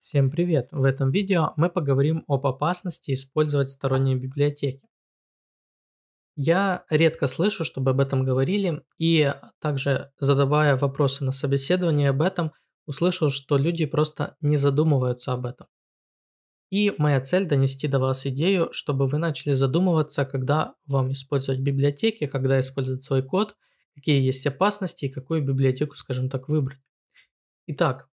Всем привет! В этом видео мы поговорим об опасности использовать сторонние библиотеки. Я редко слышу, чтобы об этом говорили, и также задавая вопросы на собеседовании об этом, услышал, что люди просто не задумываются об этом. И моя цель донести до вас идею, чтобы вы начали задумываться, когда вам использовать библиотеки, когда использовать свой код, какие есть опасности и какую библиотеку, скажем так, выбрать. Итак,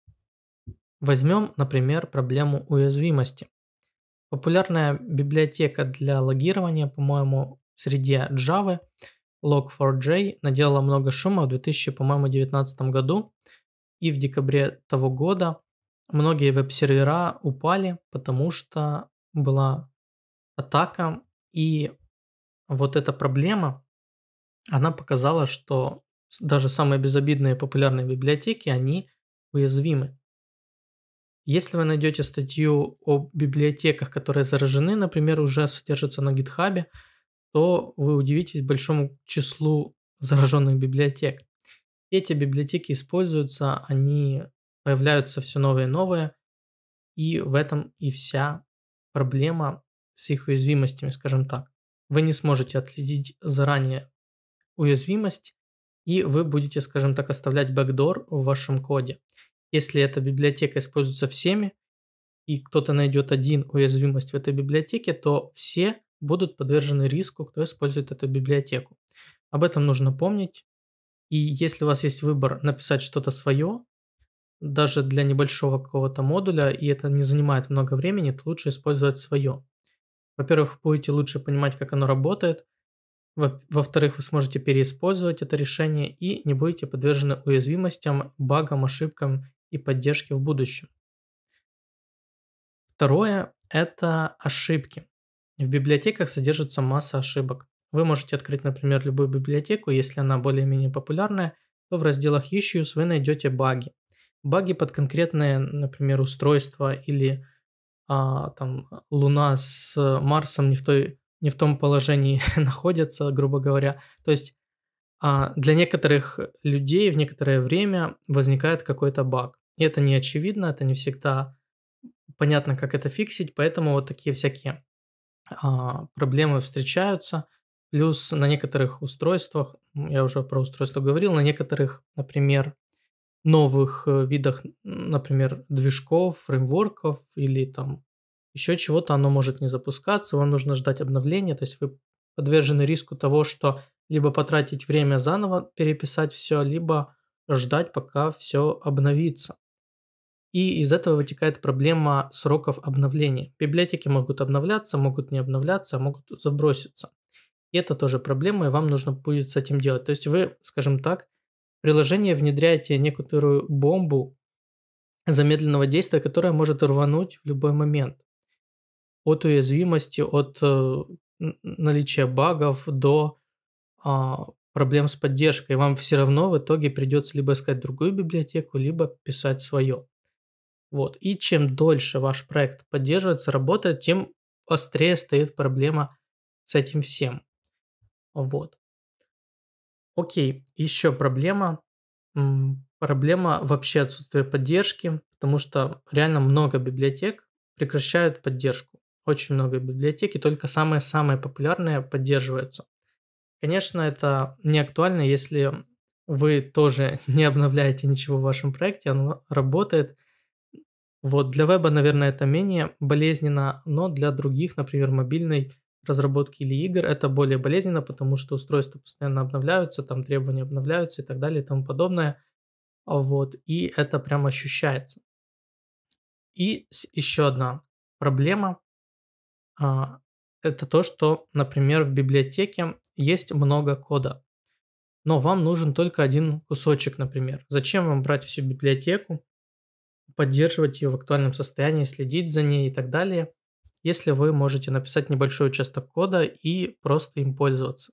Возьмем, например, проблему уязвимости. Популярная библиотека для логирования, по-моему, в среде Java, Log4j, наделала много шума в 2019 году, и в декабре того года многие веб-сервера упали, потому что была атака, и вот эта проблема, она показала, что даже самые безобидные популярные библиотеки, они уязвимы. Если вы найдете статью о библиотеках, которые заражены, например, уже содержатся на GitHub, то вы удивитесь большому числу зараженных библиотек. Эти библиотеки используются, они появляются все новые и новые, и в этом и вся проблема с их уязвимостями, скажем так. Вы не сможете отследить заранее уязвимость, и вы будете, скажем так, оставлять бэкдор в вашем коде – если эта библиотека используется всеми, и кто-то найдет один уязвимость в этой библиотеке, то все будут подвержены риску, кто использует эту библиотеку. Об этом нужно помнить. И если у вас есть выбор написать что-то свое, даже для небольшого какого-то модуля, и это не занимает много времени, то лучше использовать свое. Во-первых, будете лучше понимать, как оно работает. Во-вторых, вы сможете переиспользовать это решение и не будете подвержены уязвимостям, багам, ошибкам и поддержки в будущем. Второе – это ошибки. В библиотеках содержится масса ошибок. Вы можете открыть, например, любую библиотеку, если она более-менее популярная, то в разделах Issues вы найдете баги. Баги под конкретное, например, устройство или а, там, Луна с Марсом не в, той, не в том положении находятся, грубо говоря. То есть а, для некоторых людей в некоторое время возникает какой-то баг. И это не очевидно, это не всегда понятно, как это фиксить, поэтому вот такие всякие а, проблемы встречаются. Плюс на некоторых устройствах, я уже про устройство говорил, на некоторых, например, новых э, видах, например, движков, фреймворков или там еще чего-то, оно может не запускаться, вам нужно ждать обновления, то есть вы подвержены риску того, что либо потратить время заново переписать все, либо ждать, пока все обновится. И из этого вытекает проблема сроков обновления. Библиотеки могут обновляться, могут не обновляться, а могут заброситься. И это тоже проблема, и вам нужно будет с этим делать. То есть вы, скажем так, приложение внедряете некоторую бомбу замедленного действия, которая может рвануть в любой момент. От уязвимости, от э, наличия багов до а, проблем с поддержкой. Вам все равно в итоге придется либо искать другую библиотеку, либо писать свое. Вот. И чем дольше ваш проект поддерживается, работает, тем острее стоит проблема с этим всем. Вот. Окей, еще проблема. Проблема вообще отсутствия поддержки, потому что реально много библиотек прекращают поддержку. Очень много библиотек, и только самые-самые популярные поддерживаются. Конечно, это не актуально, если вы тоже не обновляете ничего в вашем проекте, оно работает, вот для веба, наверное, это менее болезненно, но для других, например, мобильной разработки или игр это более болезненно, потому что устройства постоянно обновляются, там требования обновляются и так далее и тому подобное. Вот, и это прям ощущается. И еще одна проблема а, это то, что, например, в библиотеке есть много кода, но вам нужен только один кусочек, например. Зачем вам брать всю библиотеку? поддерживать ее в актуальном состоянии, следить за ней и так далее, если вы можете написать небольшой участок кода и просто им пользоваться.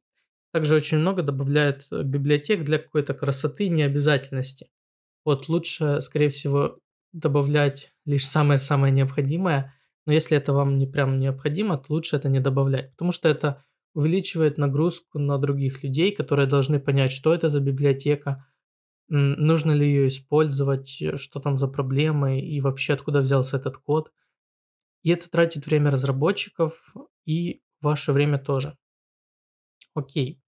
Также очень много добавляют э, библиотек для какой-то красоты и необязательности. Вот лучше, скорее всего, добавлять лишь самое-самое необходимое, но если это вам не прям необходимо, то лучше это не добавлять, потому что это увеличивает нагрузку на других людей, которые должны понять, что это за библиотека, нужно ли ее использовать, э, что там за проблемы и вообще откуда взялся этот код. И это тратит время разработчиков и ваше время тоже. Окей.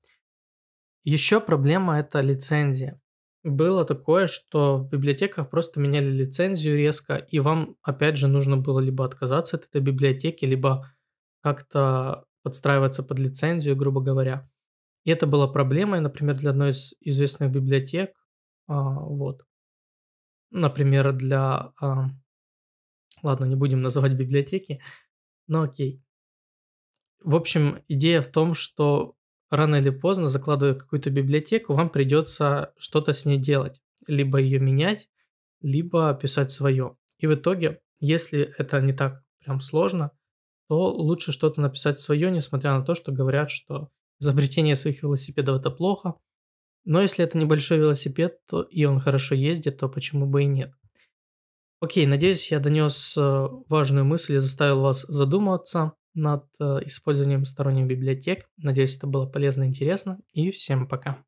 Еще проблема это лицензия. Было такое, что в библиотеках просто меняли лицензию резко, и вам опять же нужно было либо отказаться от этой библиотеки, либо как-то подстраиваться под лицензию, грубо говоря. И это была проблема, например, для одной из известных библиотек, а, вот. Например, для... А, ладно, не будем называть библиотеки, но окей. В общем, идея в том, что рано или поздно, закладывая какую-то библиотеку, вам придется что-то с ней делать. Либо ее менять, либо писать свое. И в итоге, если это не так прям сложно, то лучше что-то написать свое, несмотря на то, что говорят, что изобретение своих велосипедов это плохо, но если это небольшой велосипед, то и он хорошо ездит, то почему бы и нет? Окей, надеюсь, я донес э, важную мысль и заставил вас задуматься над э, использованием сторонних библиотек. Надеюсь, это было полезно и интересно. И всем пока.